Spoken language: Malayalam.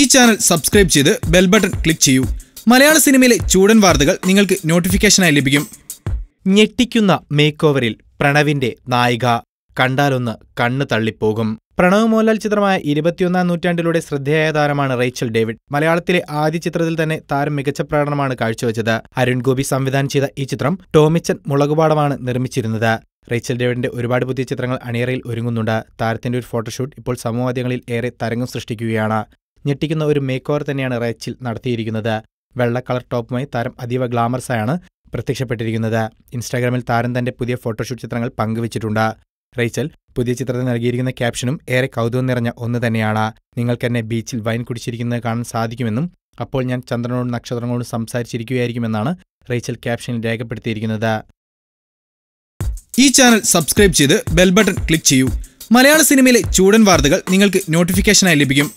ഈ ചാനൽ സബ്സ്ക്രൈബ് ചെയ്ത് ബെൽ ബട്ടൺ ക്ലിക്ക് ചെയ്യൂ മലയാള സിനിമയിലെ ചൂടൻ വാർത്തകൾ നിങ്ങൾക്ക് നോട്ടിഫിക്കേഷനായി ലഭിക്കും ഞെട്ടിക്കുന്ന മേക്ക് ഓവറിൽ പ്രണവിന്റെ നായിക കണ്ടാലൊന്ന് കണ്ണു തള്ളിപ്പോകും പ്രണവ് മോഹൻലാൽ ചിത്രമായ ഇരുപത്തിയൊന്നാം നൂറ്റാണ്ടിലൂടെ ശ്രദ്ധേയ താരമാണ് റേച്ചൽ ഡേവിഡ് മലയാളത്തിലെ ആദ്യ ചിത്രത്തിൽ തന്നെ താരം മികച്ച പ്രകടനമാണ് കാഴ്ചവെച്ചത് അരുൺ ഗോപി സംവിധാനം ചെയ്ത ഈ ചിത്രം ടോമിച്ചൻ മുളകുപാടമാണ് നിർമ്മിച്ചിരുന്നത് റേച്ചൽ ഡേവിഡിന്റെ ഒരുപാട് പുതിയ ചിത്രങ്ങൾ അണിയറയിൽ ഒരുങ്ങുന്നുണ്ട് താരത്തിന്റെ ഒരു ഫോട്ടോഷൂട്ട് ഇപ്പോൾ സമൂഹമാധ്യമങ്ങളിൽ ഏറെ തരംഗം സൃഷ്ടിക്കുകയാണ് ഞെട്ടിക്കുന്ന ഒരു മേക്ക് ഓവർ തന്നെയാണ് റേച്ചിൽ നടത്തിയിരിക്കുന്നത് വെള്ള കളർ ടോപ്പുമായി താരം അതീവ ഗ്ലാമറസായാണ് പ്രത്യക്ഷപ്പെട്ടിരിക്കുന്നത് ഇൻസ്റ്റാഗ്രാമിൽ താരം തന്റെ പുതിയ ഫോട്ടോഷൂട്ട് ചിത്രങ്ങൾ പങ്കുവച്ചിട്ടുണ്ട് റേച്ചൽ പുതിയ ചിത്രത്തിൽ നൽകിയിരിക്കുന്ന ക്യാപ്ഷനും ഏറെ കൗതുകം നിറഞ്ഞ ഒന്ന് തന്നെയാണ് നിങ്ങൾക്കെന്നെ ബീച്ചിൽ വൈൻ കുടിച്ചിരിക്കുന്നത് കാണാൻ സാധിക്കുമെന്നും അപ്പോൾ ഞാൻ ചന്ദ്രനോടും നക്ഷത്രങ്ങളോടും സംസാരിച്ചിരിക്കുകയായിരിക്കുമെന്നാണ് റേച്ചൽ ക്യാപ്ഷനിൽ രേഖപ്പെടുത്തിയിരിക്കുന്നത് ഈ ചാനൽ സബ്സ്ക്രൈബ് ചെയ്ത് ബെൽ ബട്ടൺ ക്ലിക്ക് ചെയ്യൂ മലയാള സിനിമയിലെ ചൂടൻ വാർത്തകൾ നിങ്ങൾക്ക് നോട്ടിഫിക്കേഷനായി ലഭിക്കും